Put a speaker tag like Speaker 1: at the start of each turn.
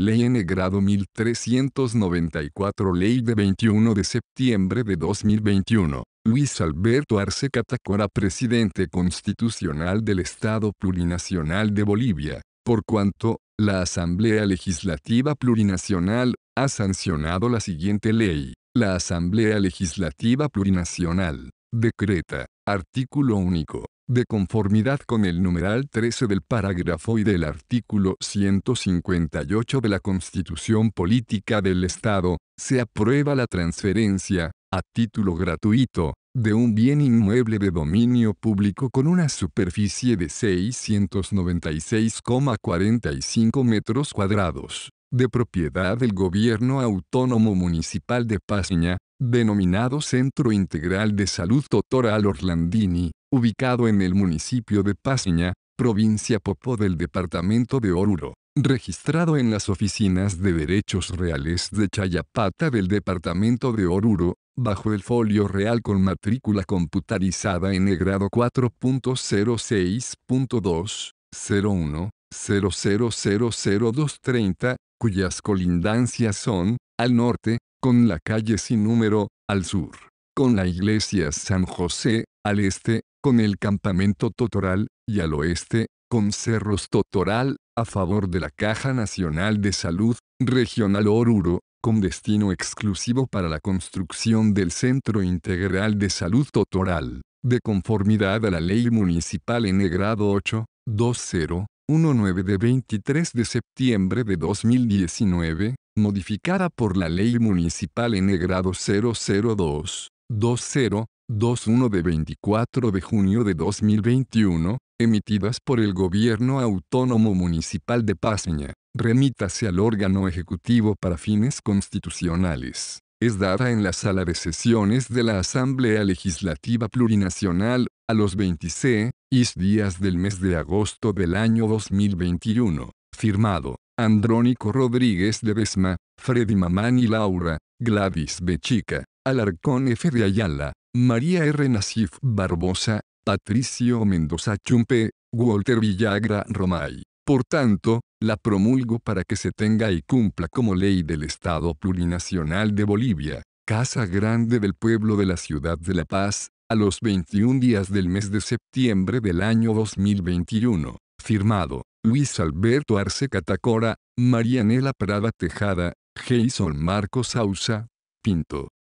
Speaker 1: Ley N. Grado 1394 Ley de 21 de septiembre de 2021. Luis Alberto Arce Catacora Presidente Constitucional del Estado Plurinacional de Bolivia. Por cuanto, la Asamblea Legislativa Plurinacional ha sancionado la siguiente ley. La Asamblea Legislativa Plurinacional. Decreta. Artículo único de conformidad con el numeral 13 del parágrafo y del artículo 158 de la Constitución Política del Estado, se aprueba la transferencia, a título gratuito, de un bien inmueble de dominio público con una superficie de 696,45 metros cuadrados, de propiedad del Gobierno Autónomo Municipal de Pazña, denominado Centro Integral de Salud Totoral Orlandini, ubicado en el municipio de Pasiña, provincia Popó del departamento de Oruro, registrado en las oficinas de derechos reales de Chayapata del departamento de Oruro, bajo el folio real con matrícula computarizada en el grado 4.06.2, 01, cuyas colindancias son, al norte, con la calle sin número, al sur, con la iglesia San José, al este, con el campamento Totoral, y al oeste, con Cerros Totoral, a favor de la Caja Nacional de Salud, Regional Oruro, con destino exclusivo para la construcción del Centro Integral de Salud Totoral, de conformidad a la Ley Municipal en grado 8, 2019 de 23 de septiembre de 2019, modificada por la Ley Municipal en el 002, 20, 21 de 24 de junio de 2021, emitidas por el Gobierno Autónomo Municipal de Paseña, remítase al órgano ejecutivo para fines constitucionales. Es dada en la sala de sesiones de la Asamblea Legislativa Plurinacional, a los 26 días del mes de agosto del año 2021. Firmado, Andrónico Rodríguez de Besma, Freddy Mamán y Laura, Gladys Bechica, Alarcón F. de Ayala, María R. Nasif Barbosa, Patricio Mendoza Chumpe, Walter Villagra Romay. Por tanto, la promulgo para que se tenga y cumpla como ley del Estado Plurinacional de Bolivia, Casa Grande del Pueblo de la Ciudad de La Paz, a los 21 días del mes de septiembre del año 2021. Firmado, Luis Alberto Arce Catacora, Marianela Prada Tejada, Jason Marcos Sausa, Pinto.